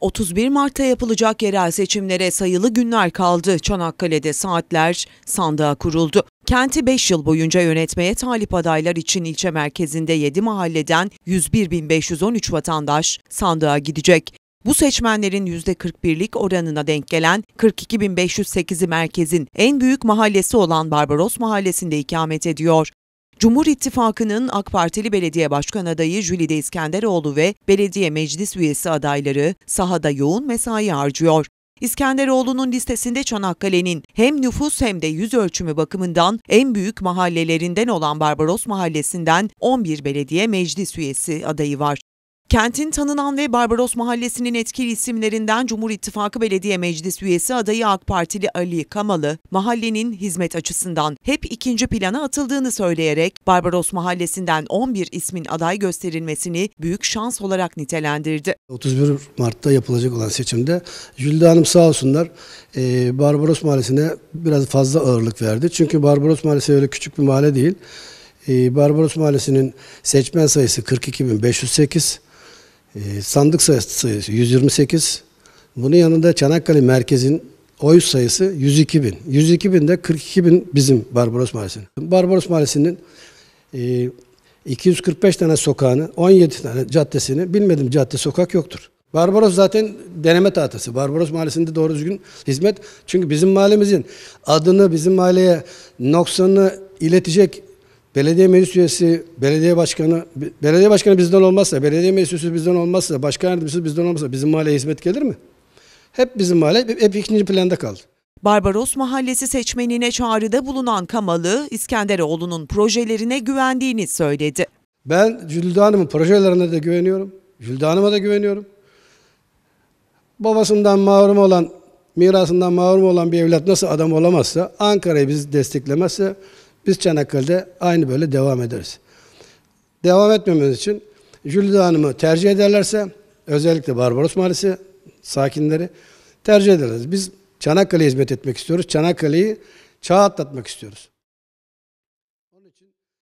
31 Mart'ta yapılacak yerel seçimlere sayılı günler kaldı. Çanakkale'de saatler sandığa kuruldu. Kenti 5 yıl boyunca yönetmeye talip adaylar için ilçe merkezinde 7 mahalleden 101.513 vatandaş sandığa gidecek. Bu seçmenlerin %41'lik oranına denk gelen 42.508'i merkezin en büyük mahallesi olan Barbaros Mahallesi'nde ikamet ediyor. Cumhur İttifakı'nın AK Partili belediye başkan adayı Jülide İskenderoğlu ve belediye meclis üyesi adayları sahada yoğun mesai harcıyor. İskenderoğlu'nun listesinde Çanakkale'nin hem nüfus hem de yüz ölçümü bakımından en büyük mahallelerinden olan Barbaros Mahallesi'nden 11 belediye meclis üyesi adayı var. Kentin tanınan ve Barbaros Mahallesi'nin etkili isimlerinden Cumhur İttifakı Belediye Meclis üyesi adayı AK Partili Ali Kamalı, mahallenin hizmet açısından hep ikinci plana atıldığını söyleyerek Barbaros Mahallesi'nden 11 ismin aday gösterilmesini büyük şans olarak nitelendirdi. 31 Mart'ta yapılacak olan seçimde Jülde Hanım sağ olsunlar e, Barbaros Mahallesi'ne biraz fazla ağırlık verdi. Çünkü Barbaros Mahallesi öyle küçük bir mahalle değil. E, Barbaros Mahallesi'nin seçmen sayısı 42.508, ee, sandık sayısı 128. Bunun yanında Çanakkale merkezin oy sayısı 102 bin. 102 bin de 42 bin bizim Barbaros Mahallesi'nin. Barbaros Mahallesi'nin 245 e, tane sokağını, 17 tane caddesini bilmedim cadde sokak yoktur. Barbaros zaten deneme tahtası. Barbaros Mahallesi'nde doğru düzgün hizmet. Çünkü bizim mahallemizin adını bizim mahalleye noksanını iletecek belediye meclis üyesi, belediye başkanı, belediye başkanı bizden olmazsa, belediye meclis üyesi bizden olmazsa, başkan yardımcısı bizden olmazsa bizim mahalleye hizmet gelir mi? Hep bizim mahalle hep, hep ikinci planda kaldı. Barbaros Mahallesi seçmenine çağrıda bulunan Kamalı, İskenderoğlu'nun projelerine güvendiğini söyledi. Ben Jülide Hanım'ın projelerine de güveniyorum. Jülide Hanım'a da güveniyorum. Babasından mahrum olan, mirasından mahrum olan bir evlat nasıl adam olamazsa, Ankara'yı biz desteklemezse biz Çanakkale'de aynı böyle devam ederiz. Devam etmemiz için Jülide Hanım'ı tercih ederlerse özellikle Barbaros Mahallesi sakinleri tercih ederiz. Biz Çanakkale'ye hizmet etmek istiyoruz. Çanakkale'yi çağ atlatmak istiyoruz.